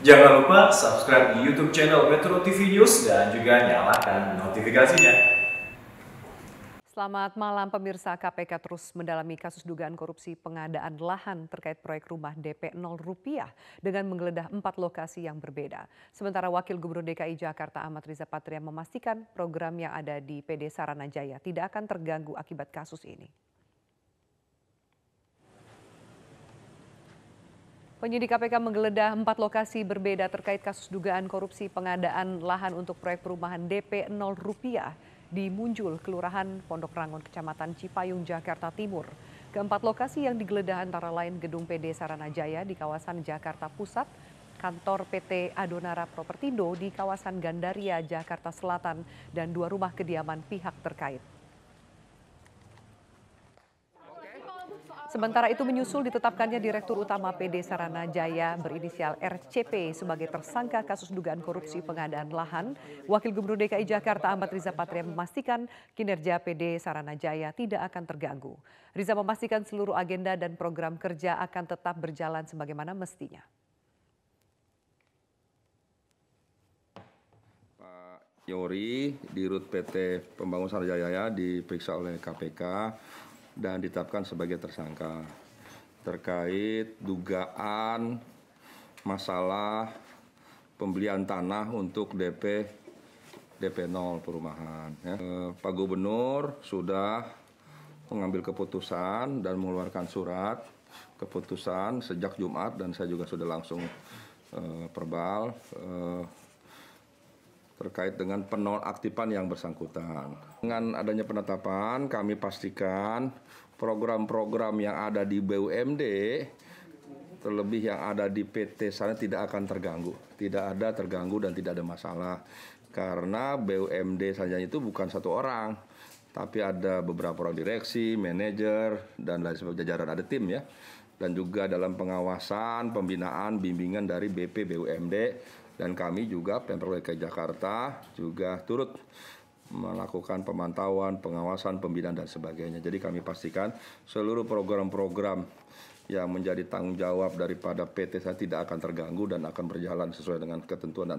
Jangan lupa subscribe di YouTube channel Metro TV News dan juga nyalakan notifikasinya. Selamat malam pemirsa KPK terus mendalami kasus dugaan korupsi pengadaan lahan terkait proyek rumah DP 0 rupiah dengan menggeledah empat lokasi yang berbeda. Sementara Wakil Gubernur DKI Jakarta Ahmad Riza Patria memastikan program yang ada di PD Saranajaya tidak akan terganggu akibat kasus ini. Penyidik KPK menggeledah empat lokasi berbeda terkait kasus dugaan korupsi pengadaan lahan untuk proyek perumahan DP 0 rupiah di Munjul, Kelurahan Pondok Rangon, Kecamatan Cipayung, Jakarta Timur. Keempat lokasi yang digeledah antara lain Gedung PD Saranajaya di kawasan Jakarta Pusat, kantor PT Adonara Propertindo di kawasan Gandaria, Jakarta Selatan, dan dua rumah kediaman pihak terkait. Sementara itu menyusul ditetapkannya Direktur Utama PD Sarana Jaya berinisial RCP sebagai tersangka kasus dugaan korupsi pengadaan lahan, Wakil Gubernur DKI Jakarta Ahmad Riza Patria memastikan kinerja PD Sarana Jaya tidak akan terganggu. Riza memastikan seluruh agenda dan program kerja akan tetap berjalan sebagaimana mestinya. Yori di Rut PT Pembangunan Sarjaya diperiksa oleh KPK dan ditetapkan sebagai tersangka terkait dugaan masalah pembelian tanah untuk DP DP 0 perumahan. Ya. Eh, Pak Gubernur sudah mengambil keputusan dan mengeluarkan surat keputusan sejak Jumat dan saya juga sudah langsung uh, perbal uh, terkait dengan penonaktifan yang bersangkutan. Dengan adanya penetapan, kami pastikan program-program yang ada di BUMD terlebih yang ada di PT sana tidak akan terganggu, tidak ada terganggu dan tidak ada masalah karena BUMD saja itu bukan satu orang, tapi ada beberapa orang direksi, manajer, dan lain sebagainya jajaran ada tim ya. Dan juga dalam pengawasan, pembinaan, bimbingan dari BP BUMD dan kami juga Pemprov DKI Jakarta juga turut melakukan pemantauan, pengawasan, pembinaan dan sebagainya. Jadi kami pastikan seluruh program-program yang menjadi tanggung jawab daripada PT saya tidak akan terganggu dan akan berjalan sesuai dengan ketentuan dan